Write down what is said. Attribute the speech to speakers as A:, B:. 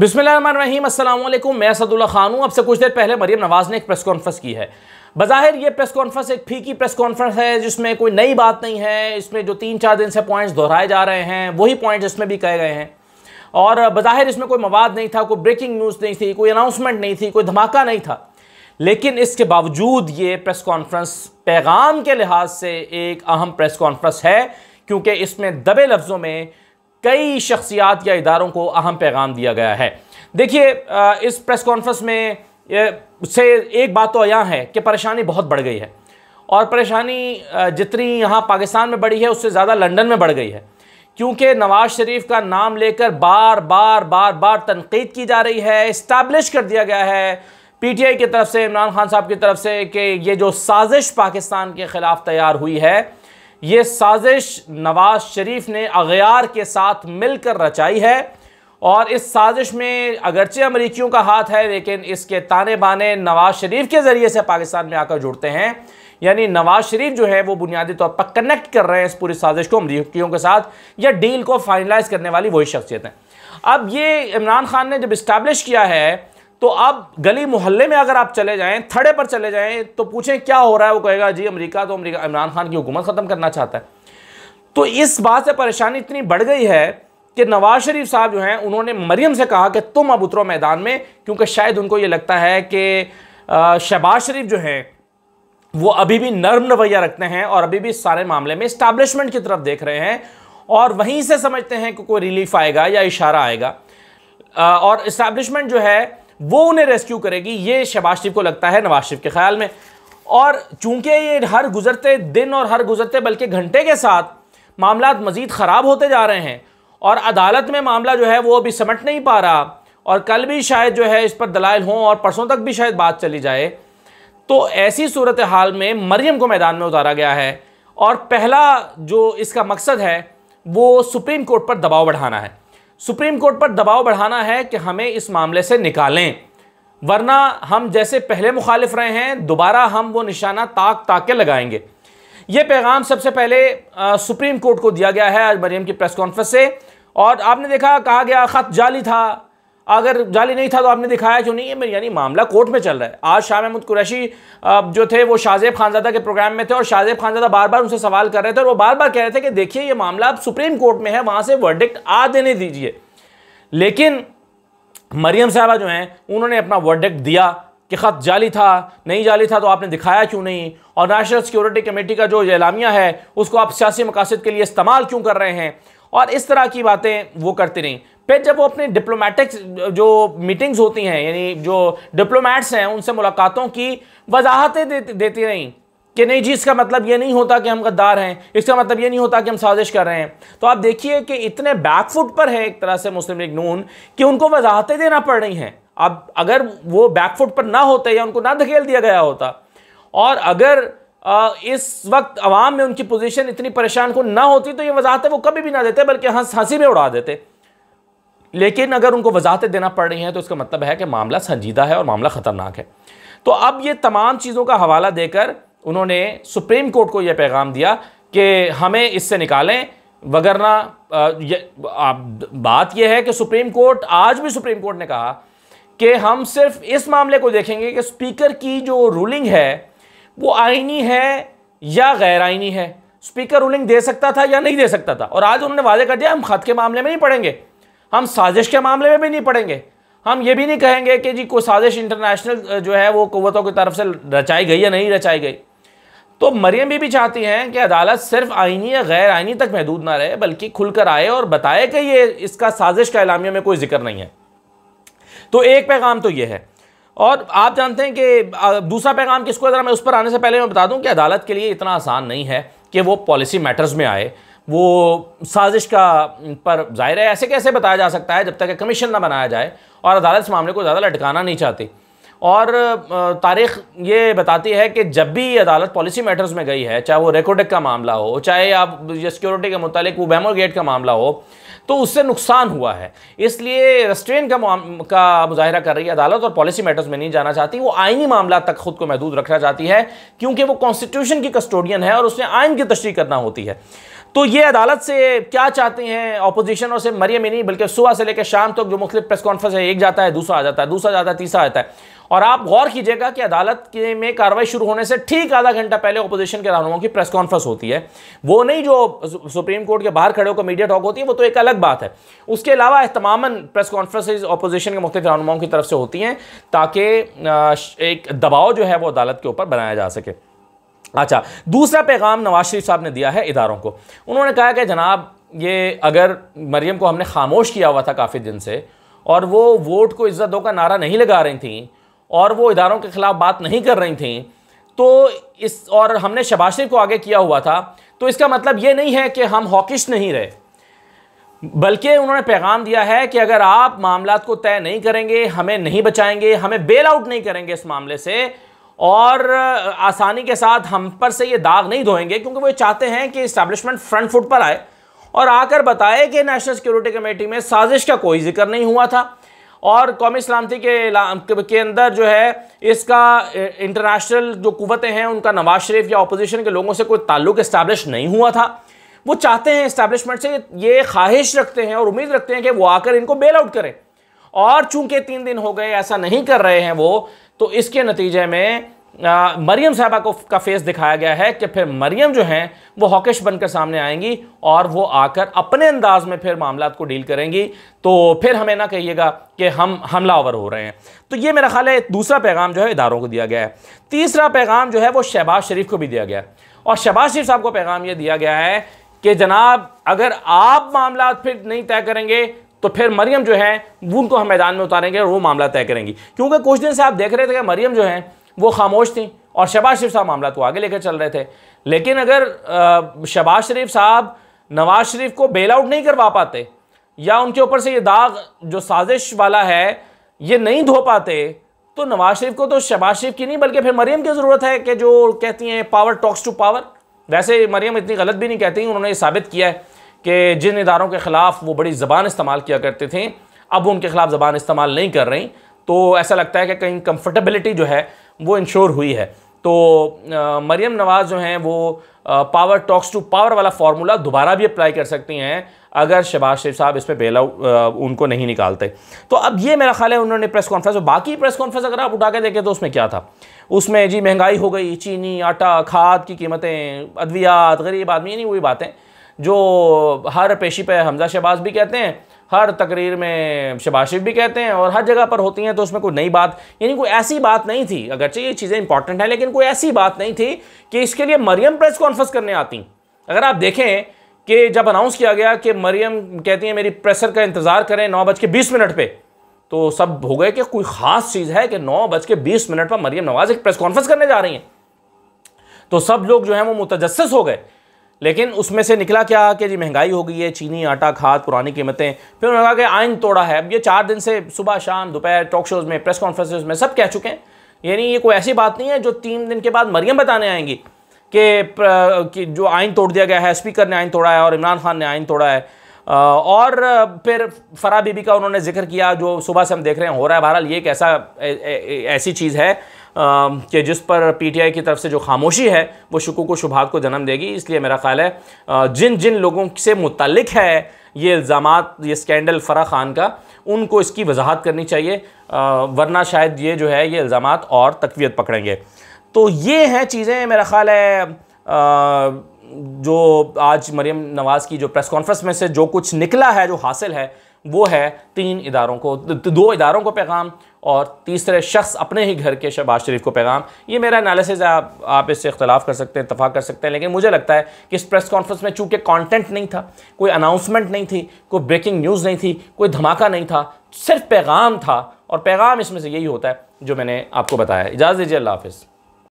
A: बिस्मिल मैं सदुल्ला खान हूँ अब से कुछ देर पहले मरियम नवाज़ ने एक प्रेस कॉन्फ्रेंस की है बज़ाहिर ये प्रेस कॉन्फ्रेंस एक फीकी प्रेस कॉन्फ्रेंस है जिसमें कोई नई बात नहीं है इसमें जो तीन चार दिन से पॉइंट्स दोहराए जा रहे हैं वही पॉइंट्स इसमें भी कहे गए हैं और बज़ाहिर इसमें कोई मवाद नहीं था कोई ब्रेकिंग न्यूज़ नहीं थी कोई अनाउंसमेंट नहीं थी कोई धमाका नहीं था लेकिन इसके बावजूद ये प्रेस कॉन्फ्रेंस पैगाम के लिहाज से एक अहम प्रेस कॉन्फ्रेंस है क्योंकि इसमें दबे लफ्ज़ों में कई शख्सियात या इदारों को अहम पैगाम दिया गया है देखिए इस प्रेस कॉन्फ्रेंस में से एक बात तो यहाँ है कि परेशानी बहुत बढ़ गई है और परेशानी जितनी यहाँ पाकिस्तान में बढ़ी है उससे ज़्यादा लंदन में बढ़ गई है क्योंकि नवाज शरीफ का नाम लेकर बार बार बार बार तनकीद की जा रही है इस्टेब्लिश कर दिया गया है पीटीआई की तरफ से इमरान खान साहब की तरफ से कि ये जो साजिश पाकिस्तान के ख़िलाफ़ तैयार हुई है ये साजिश नवाज शरीफ ने अगैार के साथ मिलकर रचाई है और इस साजिश में अगरचे अमरीकियों का हाथ है लेकिन इसके ताने बाने नवाज शरीफ के ज़रिए से पाकिस्तान में आकर जुड़ते हैं यानी नवाज शरीफ जो है वो बुनियादी तौर पर कनेक्ट कर रहे हैं इस पूरी साजिश को अमरीकियों के साथ या डील को फाइनलाइज करने वाली वही शख्सियत है अब ये इमरान खान ने जब इस्टेब्लिश किया है तो आप गली मोहल्ले में अगर आप चले जाएं थड़े पर चले जाएं तो पूछें क्या हो रहा है वो कहेगा जी अमेरिका तो अमेरिका इमरान खान की हुकूमत ख़त्म करना चाहता है तो इस बात से परेशानी इतनी बढ़ गई है कि नवाज शरीफ साहब जो हैं उन्होंने मरियम से कहा कि तुम अब उतरो मैदान में क्योंकि शायद उनको ये लगता है कि शहबाज शरीफ जो हैं वो अभी भी नर्म रवैया रखते हैं और अभी भी इस सारे मामले में इस्टेब्लिशमेंट की तरफ देख रहे हैं और वहीं से समझते हैं कि कोई रिलीफ आएगा या इशारा आएगा और इस्टेब्लिशमेंट जो है वो उन्हें रेस्क्यू करेगी ये शहबाज शरीफ को लगता है नवाज शरीफ के ख्याल में और चूंकि ये हर गुजरते दिन और हर गुजरते बल्कि घंटे के साथ मामला मज़ीद ख़राब होते जा रहे हैं और अदालत में मामला जो है वो अभी समट नहीं पा रहा और कल भी शायद जो है इस पर दलाइल हों और परसों तक भी शायद बात चली जाए तो ऐसी सूरत हाल में मरियम को मैदान में उतारा गया है और पहला जो इसका मकसद है वो सुप्रीम कोर्ट पर दबाव बढ़ाना है सुप्रीम कोर्ट पर दबाव बढ़ाना है कि हमें इस मामले से निकालें वरना हम जैसे पहले मुखालिफ रहे हैं दोबारा हम वो निशाना ताक ताक के लगाएंगे ये पैगाम सबसे पहले आ, सुप्रीम कोर्ट को दिया गया है आज मरीम की प्रेस कॉन्फ्रेंस से और आपने देखा कहा गया ख़त जाली था अगर जाली नहीं था तो आपने दिखाया क्यों नहीं है यानी मामला कोर्ट में चल रहा है आज शाह महमूद कुरैशी जो थे वो शाहजेब खानजादा के प्रोग्राम में थे और शाहजेब खानजादा बार बार उनसे सवाल कर रहे थे और वो बार बार कह रहे थे कि देखिए ये मामला अब सुप्रीम कोर्ट में है वहाँ से वर्डिक्ट आ देने दीजिए लेकिन मरियम साहबा जो हैं उन्होंने अपना वर्डिक्ट दिया कि ख़त जाली था नहीं जाली था तो आपने दिखाया क्यों नहीं और नेशनल सिक्योरिटी कमेटी का जो एलामिया है उसको आप सियासी मकासद के लिए इस्तेमाल क्यों कर रहे हैं और इस तरह की बातें वो करती रहीं फिर जब वो अपने डिप्लोमेटिक्स जो मीटिंग्स होती हैं यानी जो डिप्लोमेट्स हैं उनसे मुलाकातों की वजाहतें देती, देती रहीं कि नहीं जी इसका मतलब ये नहीं होता कि हम गद्दार हैं इसका मतलब ये नहीं होता कि हम साजिश कर रहे हैं तो आप देखिए कि इतने बैकफुट पर है एक तरह से मुस्लिम लीग नून कि उनको वजाहतें देना पड़ रही हैं अब अगर वो बैकफुट पर ना होते या उनको ना धकेल दिया गया होता और अगर इस वक्त अवाम में उनकी पोजीशन इतनी परेशान को ना होती तो ये वजाहतें वो कभी भी ना देते बल्कि हंस हंसी में उड़ा देते लेकिन अगर उनको वजाहतें देना पड़ रही हैं तो इसका मतलब है कि मामला संजीदा है और मामला ख़तरनाक है तो अब ये तमाम चीज़ों का हवाला देकर उन्होंने सुप्रीम कोर्ट को यह पैगाम दिया कि हमें इससे निकालें वगरना ये बात यह है कि सुप्रीम कोर्ट आज भी सुप्रीम कोर्ट ने कहा कि हम सिर्फ इस मामले को देखेंगे कि स्पीकर की जो रूलिंग है वो आइनी है या गैर आइनी है स्पीकर रूलिंग दे सकता था या नहीं दे सकता था और आज उन्होंने वादे कर दिया हम खत के मामले में नहीं पढ़ेंगे हम साजिश के मामले में भी नहीं पढ़ेंगे हम ये भी नहीं कहेंगे कि जी कोई साजिश इंटरनेशनल जो है वो कुतों की तरफ से रचाई गई या नहीं रचाई गई तो मरियम भी, भी चाहती हैं कि अदालत सिर्फ आइनी या गैर आइनी तक महदूद ना रहे बल्कि खुलकर आए और बताए कि ये इसका साजिश का इलामिया में कोई जिक्र नहीं है तो एक पैगाम तो ये है और आप जानते हैं कि दूसरा पैगाम किसको ज़रा मैं उस पर आने से पहले मैं बता दूं कि अदालत के लिए इतना आसान नहीं है कि वो पॉलिसी मैटर्स में आए वो साजिश का पर जाहिर है ऐसे कैसे बताया जा सकता है जब तक कमीशन ना बनाया जाए और अदालत इस मामले को ज़्यादा लटकाना नहीं चाहती और तारीख ये बताती है कि जब भी अदालत पॉलिसी मैटर्स में गई है चाहे वो रेकोडेक का मामला हो चाहे आप सिक्योरिटी के मुतालिक वो बैमो गेट का मामला हो तो उससे नुकसान हुआ है इसलिए रेस्ट्रेन का का मुजाहरा कर रही है अदालत और पॉलिसी मैटर्स में नहीं जाना चाहती वो आइनी मामला तक खुद को महदूद रखना चाहती है क्योंकि वो कॉन्स्टिट्यूशन की कस्टोडियन है और उसने आइन की तशरी करना होती है तो ये अदालत से क्या चाहते हैं अपोजिशन और से मरियम ही नहीं बल्कि सुबह से लेकर शाम तक तो जो मुख्तु प्रेस कॉन्फ्रेंस है एक जाता है दूसरा आ जाता है दूसरा जाता है तीसरा आता है और आप गौर कीजिएगा कि अदालत के में कार्रवाई शुरू होने से ठीक आधा घंटा पहले अपोजिशन के रहनुमाओं की प्रेस कॉन्फ्रेंस होती है वो नहीं जो सुप्रीम कोर्ट के बाहर खड़े होकर मीडिया टॉक होती है वो तो एक अलग बात है उसके अलावा तमाम प्रेस कॉन्फ्रेंस अपोजिशन के मुख्त रहनुमाओं की तरफ से होती हैं ताकि एक दबाव जो है वो अदालत के ऊपर बनाया जा सके अच्छा दूसरा पैगाम नवाज शरीफ साहब ने दिया है इदारों को उन्होंने कहा कि जनाब ये अगर मरियम को हमने खामोश किया हुआ था काफ़ी दिन से और वो वोट को इज्जत दो का नारा नहीं लगा रही थी और वो इदारों के ख़िलाफ़ बात नहीं कर रही थी तो इस और हमने शबाशिर को आगे किया हुआ था तो इसका मतलब ये नहीं है कि हम हॉकिश नहीं रहे बल्कि उन्होंने पैगाम दिया है कि अगर आप मामला को तय नहीं करेंगे हमें नहीं बचाएंगे हमें बेल आउट नहीं करेंगे इस मामले से और आसानी के साथ हम पर से ये दाग नहीं धोएंगे क्योंकि वो चाहते हैं कि इस्टेब्लिशमेंट फ्रंट फुट पर आए और आकर बताए कि नेशनल सिक्योरिटी कमेटी में साजिश का कोई जिक्र नहीं हुआ था और कौमी सलामती के के अंदर जो है इसका इंटरनेशनल जो कुतें हैं उनका नवाज शरीफ या अपोजिशन के लोगों से कोई ताल्लुक इस्टेब्लिश नहीं हुआ था वो चाहते हैं इस्टेब्लिशमेंट से ये ख्वाहिश रखते हैं और उम्मीद रखते हैं कि वो आकर इनको बेल आउट करें और चूंकि तीन दिन हो गए ऐसा नहीं कर रहे हैं वो तो इसके नतीजे में मरियम साहबा को का फेस दिखाया गया है कि फिर मरियम जो हैं वो हॉकिश बनकर सामने आएंगी और वो आकर अपने अंदाज में फिर मामला को डील करेंगी तो फिर हमें ना कहिएगा कि हम हमलावर हो रहे हैं तो ये मेरा ख्याल है दूसरा पैगाम जो है इदारों को दिया गया है तीसरा पैगाम जो है वो शहबाज शरीफ को भी दिया गया और शहबाज शरीफ साहब को पैगाम ये दिया गया है कि जनाब अगर आप मामला फिर नहीं तय करेंगे तो फिर मरियम जो है उनको हम मैदान में उतारेंगे और वो मामला तय करेंगी क्योंकि कुछ दिन से आप देख रहे थे कि मरियम जो है वो खामोश थी और शबाज शरीफ साहब मामला तो आगे लेकर चल रहे थे लेकिन अगर शबाज शरीफ साहब नवाज शरीफ को बेल आउट नहीं करवा पाते या उनके ऊपर से ये दाग जो साजिश वाला है ये नहीं धो पाते तो नवाज शरीफ को तो शबाज शरीफ की नहीं बल्कि फिर मरीम की ज़रूरत है कि जो कहती हैं पावर टॉक्स टू पावर वैसे मरीम इतनी गलत भी नहीं कहती उन्होंने ये साबित किया है कि जिन इदारों के ख़िलाफ़ वो बड़ी ज़बान इस्तेमाल किया करते थे अब वो उनके ख़िलाफ़ ज़बान इस्तेमाल नहीं कर रही तो ऐसा लगता है कि कहीं कंफर्टेबिलिटी जो है वो इंश्योर हुई है तो मरियम नवाज़ जो हैं वो पावर टॉक्स टू पावर वाला फार्मूला दोबारा भी अप्लाई कर सकती हैं अगर शहबाज शरीफ साहब इस पर बेल आउट उनको नहीं निकालते तो अब ये मेरा ख्याल है उन्होंने प्रेस कॉन्फ्रेंस और बाकी प्रेस कॉन्फ्रेंस अगर आप उठा के देखें तो उसमें क्या था उसमें जी महंगाई हो गई चीनी आटा खाद की कीमतें अद्वियात गरीब आदमी नहीं हुई बातें जो हर पेशी पर पे हमजा शहबाज भी कहते हैं हर तकरीर में शबाशिफ भी कहते हैं और हर जगह पर होती हैं तो उसमें कोई नई बात यानी कोई ऐसी बात नहीं थी अगरचे ये चीज़ें इंपॉर्टेंट हैं लेकिन कोई ऐसी बात नहीं थी कि इसके लिए मरियम प्रेस कॉन्फ्रेंस करने आती अगर आप देखें कि जब अनाउंस किया गया कि मरियम कहती हैं मेरी प्रेसर का इंतज़ार करें नौ बज के बीस मिनट पर तो सब हो गए कि कोई ख़ास चीज़ है कि नौ बज के बीस मिनट पर मरियम नवाज एक प्रेस कॉन्फ्रेंस करने जा रही हैं तो सब लोग जो है वो मुतजस हो गए लेकिन उसमें से निकला क्या कि जी महंगाई हो गई है चीनी आटा खाद पुरानी कीमतें फिर उन्होंने कहा कि आइन तोड़ा है अब ये चार दिन से सुबह शाम दोपहर टॉक शोज़ में प्रेस कॉन्फ्रेंस में सब कह चुके हैं यानी ये कोई ऐसी बात नहीं है जो तीन दिन के बाद मरियम बताने आएंगी कि जो आइन तोड़ दिया गया है स्पीकर ने आइन तोड़ा है और इमरान खान ने आइन तोड़ा है और फिर फरा बीबी का उन्होंने जिक्र किया जो सुबह से हम देख रहे हैं हो रहा है बहरहाल ये एक ऐसा ऐसी चीज़ है कि जिस पर पीटीआई की तरफ से जो खामोशी है वो शुकू व शुभात को जन्म देगी इसलिए मेरा ख्याल है जिन जिन लोगों से मुतलक है ये इल्ज़ाम ये स्कैंडल फ़रा ख़ान का उनको इसकी वजाहत करनी चाहिए वरना शायद ये जो है ये इल्ज़ाम और तकवीत पकड़ेंगे तो ये हैं चीज़ें मेरा ख्याल है आ, जो आज मरीम नवाज़ की जो प्रेस कॉन्फ्रेंस में से जो कुछ निकला है जो हासिल है वो है तीन इदारों को दो इदारों को पैगाम और तीसरे शख्स अपने ही घर के शहबाज शरीफ को पैगाम ये मेरा एनालिसिस है आप, आप इससे इख्तलाफ कर सकते हैं इतफाक़ कर सकते हैं लेकिन मुझे लगता है कि इस प्रेस कॉन्फ्रेंस में चूँकि कॉन्टेंट नहीं था कोई अनाउंसमेंट नहीं थी कोई ब्रेकिंग न्यूज़ नहीं थी कोई धमाका नहीं था सिर्फ पैगाम था और पैगाम इसमें से यही होता है जो मैंने आपको बताया इजाज़त दीजिए अल्लाह हाफिज़